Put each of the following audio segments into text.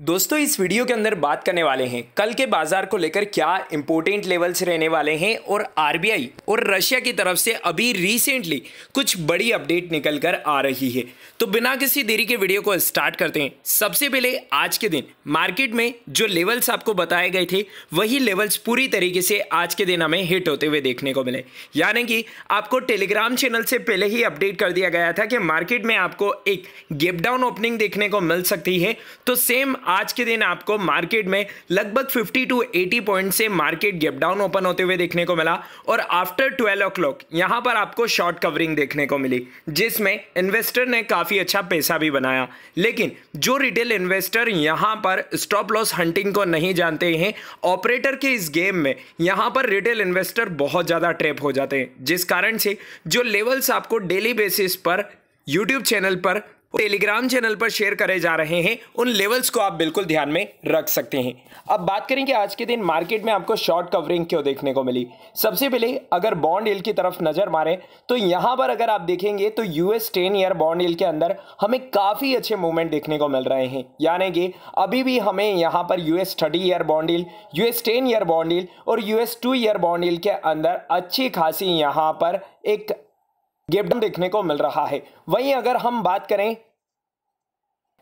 दोस्तों इस वीडियो के अंदर बात करने वाले हैं कल के बाजार को लेकर क्या इंपोर्टेंट लेवल्स रहने वाले हैं और आरबीआई और रशिया की तरफ से अभी रिसेंटली कुछ बड़ी अपडेट निकल कर आ रही है तो बिना किसी देरी के वीडियो को स्टार्ट करते हैं सबसे पहले आज के दिन मार्केट में जो लेवल्स आपको बताए गए थे वही लेवल्स पूरी तरीके से आज के दिन हमें हिट होते हुए देखने को मिले यानी कि आपको टेलीग्राम चैनल से पहले ही अपडेट कर दिया गया था कि मार्केट में आपको एक गेपडाउन ओपनिंग देखने को मिल सकती है तो सेम आज के दिन आपको मार्केट में लगभग 50 टू 80 पॉइंट से मार्केट गैप डाउन ओपन होते हुए देखने को मिला और आफ्टर 12 ओ क्लॉक यहाँ पर आपको शॉर्ट कवरिंग देखने को मिली जिसमें इन्वेस्टर ने काफ़ी अच्छा पैसा भी बनाया लेकिन जो रिटेल इन्वेस्टर यहाँ पर स्टॉप लॉस हंटिंग को नहीं जानते हैं ऑपरेटर के इस गेम में यहाँ पर रिटेल इन्वेस्टर बहुत ज़्यादा ट्रेप हो जाते हैं जिस कारण से जो लेवल्स आपको डेली बेसिस पर YouTube चैनल पर टेलीग्राम चैनल पर शेयर करे जा रहे हैं उन लेवल्स को आप बिल्कुल ध्यान में रख सकते हैं अब बात करें कि आज के दिन मार्केट में आपको शॉर्ट कवरिंग क्यों देखने को मिली सबसे पहले अगर बॉन्ड येल की तरफ नजर मारें तो यहां पर अगर आप देखेंगे तो US ten year bond yield के अंदर हमें काफी अच्छे मूवमेंट देखने को मिल रहे हैं यानी कि अभी भी हमें यहाँ पर US thirty year bond yield US ten year bond yield और US two year bond yield के अंदर अच्छी खासी यहाँ पर एक गेपडम देखने को मिल रहा है वहीं अगर हम बात करें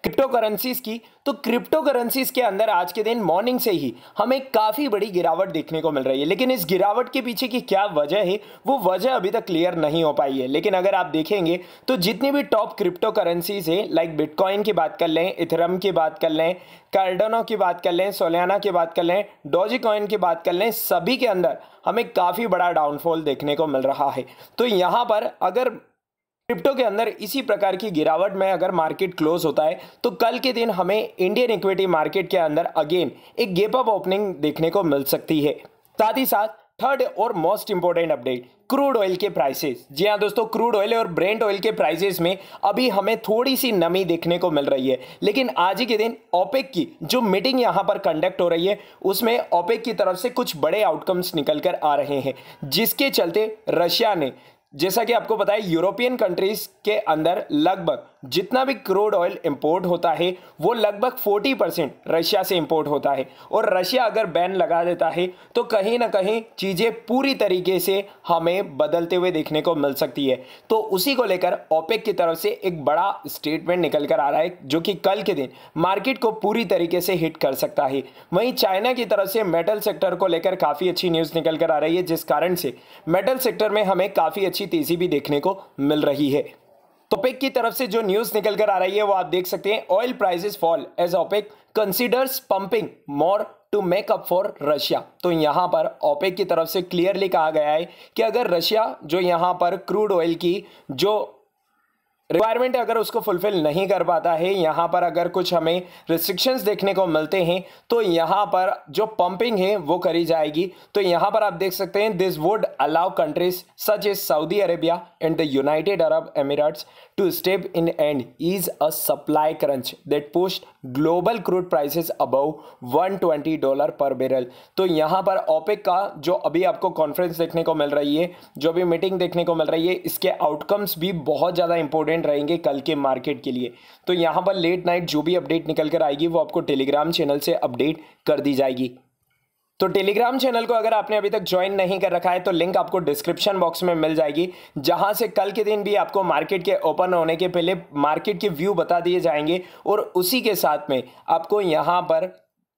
क्रिप्टो करेंसीज की तो क्रिप्टो करेंसीज के अंदर आज के दिन मॉर्निंग से ही हमें काफ़ी बड़ी गिरावट देखने को मिल रही है लेकिन इस गिरावट के पीछे की क्या वजह है वो वजह अभी तक क्लियर नहीं हो पाई है लेकिन अगर आप देखेंगे तो जितनी भी टॉप क्रिप्टो करेंसीज है लाइक बिटकॉइन की बात कर लें इथरम की बात कर लें कार्डनो की बात कर लें सोलियाना की बात कर लें डोजी कॉइन की बात कर लें सभी के अंदर हमें काफ़ी बड़ा डाउनफॉल देखने को मिल रहा है तो यहाँ पर अगर क्रिप्टो के अंदर इसी प्रकार की गिरावट में अगर मार्केट क्लोज होता है तो कल के दिन हमें इंडियन इक्विटी मार्केट के अंदर अगेन एक गेप अप ओपनिंग देखने को मिल सकती है साथ ही साथ थर्ड और most important update crude oil के प्राइसेस जी हाँ दोस्तों क्रूड ऑयल और ब्रेंड ऑयल के प्राइसेस में अभी हमें थोड़ी सी नमी देखने को मिल रही है लेकिन आज ही के दिन ओपेक की जो मीटिंग यहाँ पर कंडक्ट हो रही है उसमें ओपेक की तरफ से कुछ बड़े आउटकम्स निकल कर आ रहे हैं जिसके चलते रशिया ने जैसा कि आपको पता है यूरोपियन कंट्रीज के अंदर लगभग जितना भी क्रूड ऑयल इंपोर्ट होता है वो लगभग 40 परसेंट रशिया से इंपोर्ट होता है और रशिया अगर बैन लगा देता है तो कहीं ना कहीं चीज़ें पूरी तरीके से हमें बदलते हुए देखने को मिल सकती है तो उसी को लेकर ओपेक की तरफ से एक बड़ा स्टेटमेंट निकल कर आ रहा है जो कि कल के दिन मार्केट को पूरी तरीके से हिट कर सकता है वहीं चाइना की तरफ से मेटल सेक्टर को लेकर काफ़ी अच्छी न्यूज़ निकल कर आ रही है जिस कारण से मेटल सेक्टर में हमें काफ़ी अच्छी तेज़ी भी देखने को मिल रही है तो ओपेक की तरफ से जो न्यूज निकल कर आ रही है वो आप देख सकते हैं oil prices fall as OPEC considers pumping more to make up for Russia तो यहां पर ओपेक की तरफ से क्लियरली कहा गया है कि अगर रशिया जो यहां पर क्रूड ऑयल की जो रिक्वायरमेंट अगर उसको फुलफिल नहीं कर पाता है यहाँ पर अगर कुछ हमें रिस्ट्रिक्शंस देखने को मिलते हैं तो यहाँ पर जो पंपिंग है वो करी जाएगी तो यहाँ पर आप देख सकते हैं this would allow countries such as Saudi Arabia and the United Arab Emirates to step in and ease a supply crunch that pushed global crude prices above 120 dollar per barrel तो यहाँ पर ओपेक का जो अभी आपको conference देखने को मिल रही है जो भी मीटिंग देखने को मिल रही है इसके आउटकम्स भी बहुत ज़्यादा इंपॉर्टेंट इंपॉर्टेंट रहेंगे कल के मार्केट के लिए तो यहाँ पर लेट नाइट जो भी अपडेट निकल कर आएगी वो आपको टेलीग्राम चैनल से अपडेट कर दी जाएगी तो टेलीग्राम चैनल को अगर आपने अभी तक ज्वाइन नहीं कर रखा है तो लिंक आपको डिस्क्रिप्शन बॉक्स में मिल जाएगी जहां से कल के दिन भी आपको मार्केट के ओपन होने के पहले मार्केट के व्यू बता दिए जाएंगे और उसी के साथ में आपको यहां पर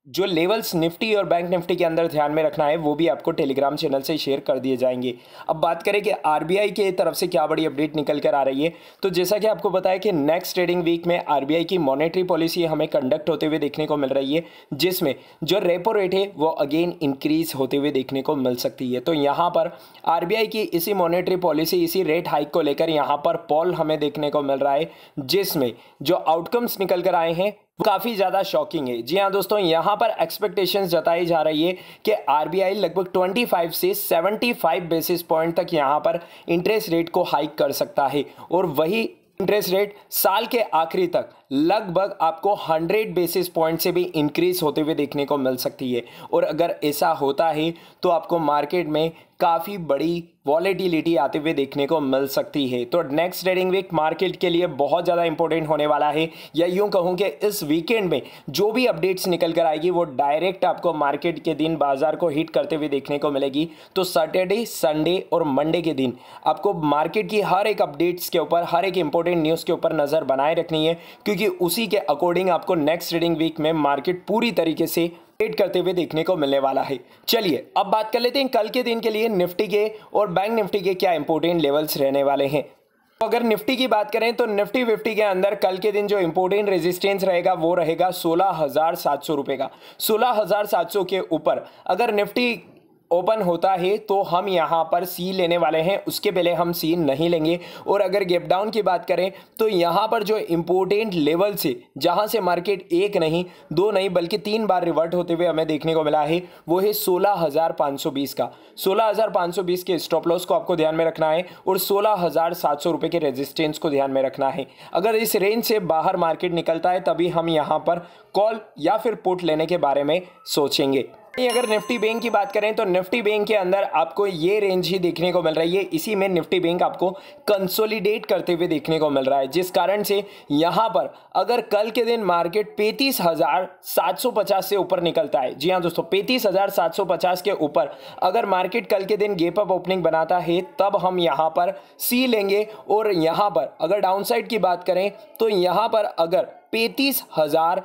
जो लेवल्स निफ्टी और बैंक निफ्टी के अंदर ध्यान में रखना है वो भी आपको टेलीग्राम चैनल से शेयर कर दिए जाएंगे अब बात करें कि आरबीआई के तरफ से क्या बड़ी अपडेट निकल कर आ रही है तो जैसा कि आपको बताया कि नेक्स्ट ट्रेडिंग वीक में आरबीआई की मॉनेटरी पॉलिसी हमें कंडक्ट होते हुए देखने को मिल रही है जिसमें जो रेपो रेट है वो अगेन इंक्रीज होते हुए देखने को मिल सकती है तो यहाँ पर आर की इसी मॉनिटरी पॉलिसी इसी रेट हाइक को लेकर यहाँ पर पॉल हमें देखने को मिल रहा है जिसमें जो आउटकम्स निकल कर आए हैं काफ़ी ज़्यादा शॉकिंग है जी हाँ दोस्तों यहां पर एक्सपेक्टेशंस जताई जा रही है कि आरबीआई लगभग 25 से 75 बेसिस पॉइंट तक यहाँ पर इंटरेस्ट रेट को हाइक कर सकता है और वही इंटरेस्ट रेट साल के आखिरी तक लगभग आपको 100 बेसिस पॉइंट से भी इंक्रीज होते हुए देखने को मिल सकती है और अगर ऐसा होता है तो आपको मार्केट में काफ़ी बड़ी वॉलेटिलिटी आते हुए देखने को मिल सकती है तो नेक्स्ट ट्रेडिंग वीक मार्केट के लिए बहुत ज़्यादा इंपॉर्टेंट होने वाला है या यूं कहूं कि इस वीकेंड में जो भी अपडेट्स निकल कर आएगी वो डायरेक्ट आपको मार्केट के दिन बाजार को हिट करते हुए देखने को मिलेगी तो सैटरडे संडे और मंडे के दिन आपको मार्केट की हर एक अपडेट्स के ऊपर हर एक इंपॉर्टेंट न्यूज़ के ऊपर नज़र बनाए रखनी है क्योंकि क्योंकि उसी के अकॉर्डिंग आपको नेक्स्ट ट्रेडिंग वीक में मार्केट पूरी तरीके से ट्रेड करते हुए देखने को मिलने वाला है चलिए अब बात कर लेते हैं कल के दिन के लिए निफ्टी के और बैंक निफ्टी के क्या इंपॉर्टेंट लेवल्स रहने वाले हैं तो अगर निफ्टी की बात करें तो निफ्टी फिफ्टी के अंदर कल के दिन जो इंपॉर्टेंट रेजिस्टेंस रहेगा वो रहेगा सोलह हजार सात सौ रुपये का सोलह हजार सात सौ के ऊपर अगर निफ्टी ओपन होता है तो हम यहाँ पर सी लेने वाले हैं उसके पहले हम सी नहीं लेंगे और अगर गेप डाउन की बात करें तो यहाँ पर जो इम्पोर्टेंट लेवल से जहाँ से मार्केट एक नहीं दो नहीं बल्कि तीन बार रिवर्ट होते हुए हमें देखने को मिला है वो है सोलह का सोलह के स्टॉप लॉस को आपको ध्यान में रखना है और सोलह रुपए के रेजिस्टेंस को ध्यान में रखना है अगर इस रेंज से बाहर मार्केट निकलता है तभी हम यहाँ पर कॉल या फिर पुट लेने के बारे में सोचेंगे अगर निफ्टी बैंक की बात करें तो निफ्टी बैंक के अंदर आपको ये रेंज ही देखने को मिल रही है इसी में निफ्टी बैंक आपको कंसोलिडेट करते हुए देखने को मिल रहा है जिस कारण से यहाँ पर अगर कल के दिन मार्केट पैंतीस हजार सात सौ पचास से ऊपर निकलता है जी हाँ दोस्तों पैंतीस हजार सात सौ पचास के ऊपर अगर मार्केट कल के दिन गेप अप ओपनिंग बनाता है तब हम यहाँ पर सी लेंगे और यहाँ पर अगर साइड की बात करें तो यहाँ पर अगर पैंतीस हजार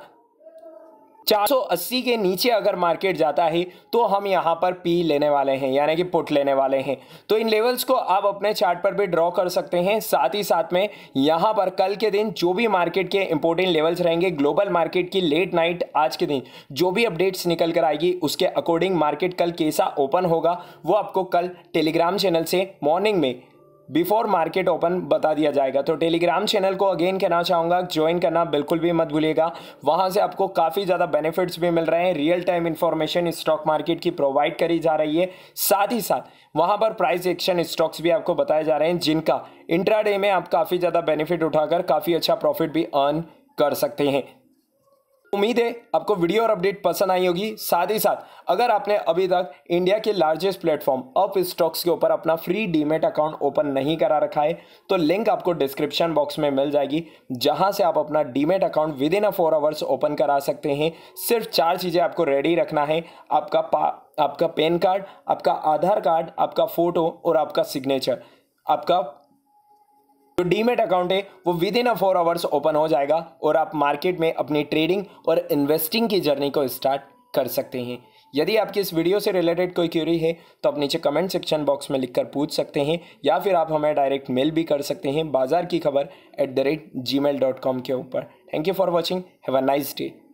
480 के नीचे अगर मार्केट जाता है तो हम यहाँ पर पी लेने वाले हैं यानी कि पुट लेने वाले हैं तो इन लेवल्स को आप अपने चार्ट पर भी ड्रॉ कर सकते हैं साथ ही साथ में यहाँ पर कल के दिन जो भी मार्केट के इंपॉर्टेंट लेवल्स रहेंगे ग्लोबल मार्केट की लेट नाइट आज के दिन जो भी अपडेट्स निकल कर आएगी उसके अकॉर्डिंग मार्केट कल कैसा ओपन होगा वो आपको कल टेलीग्राम चैनल से मॉर्निंग में बिफोर मार्केट ओपन बता दिया जाएगा तो टेलीग्राम चैनल को अगेन कहना चाहूँगा ज्वाइन करना बिल्कुल भी मत भूलिएगा वहाँ से आपको काफ़ी ज़्यादा बेनिफिट्स भी मिल रहे हैं real time information stock market की प्रोवाइड करी जा रही है साथ ही साथ वहाँ पर प्राइस एक्शन स्टॉक्स भी आपको बताए जा रहे हैं जिनका इंट्राडे में आप काफ़ी ज़्यादा बेनिफिट उठाकर काफ़ी अच्छा प्रॉफिट भी अर्न कर सकते हैं उम्मीद है आपको वीडियो और अपडेट पसंद आई होगी साथ ही साथ अगर आपने अभी तक इंडिया के लार्जेस्ट प्लेटफॉर्म अप स्टॉक्स के ऊपर अपना फ्री डीमेट अकाउंट ओपन नहीं करा रखा है तो लिंक आपको डिस्क्रिप्शन बॉक्स में मिल जाएगी जहां से आप अपना demat account within a four hours open करा सकते हैं सिर्फ चार चीज़ें आपको रेडी रखना है आपका पा आपका पेन कार्ड आपका आधार कार्ड आपका फ़ोटो और आपका सिग्नेचर आपका जो डीमेट अकाउंट है वो within a four hours open हो जाएगा और आप मार्केट में अपनी ट्रेडिंग और इन्वेस्टिंग की जर्नी को स्टार्ट कर सकते हैं यदि आपकी इस वीडियो से रिलेटेड कोई क्यूरी है तो आप नीचे कमेंट सेक्शन बॉक्स में लिखकर पूछ सकते हैं या फिर आप हमें डायरेक्ट मेल भी कर सकते हैं बाजार की खबर at the rate Gmail dot com के ऊपर thank you for watching have a nice day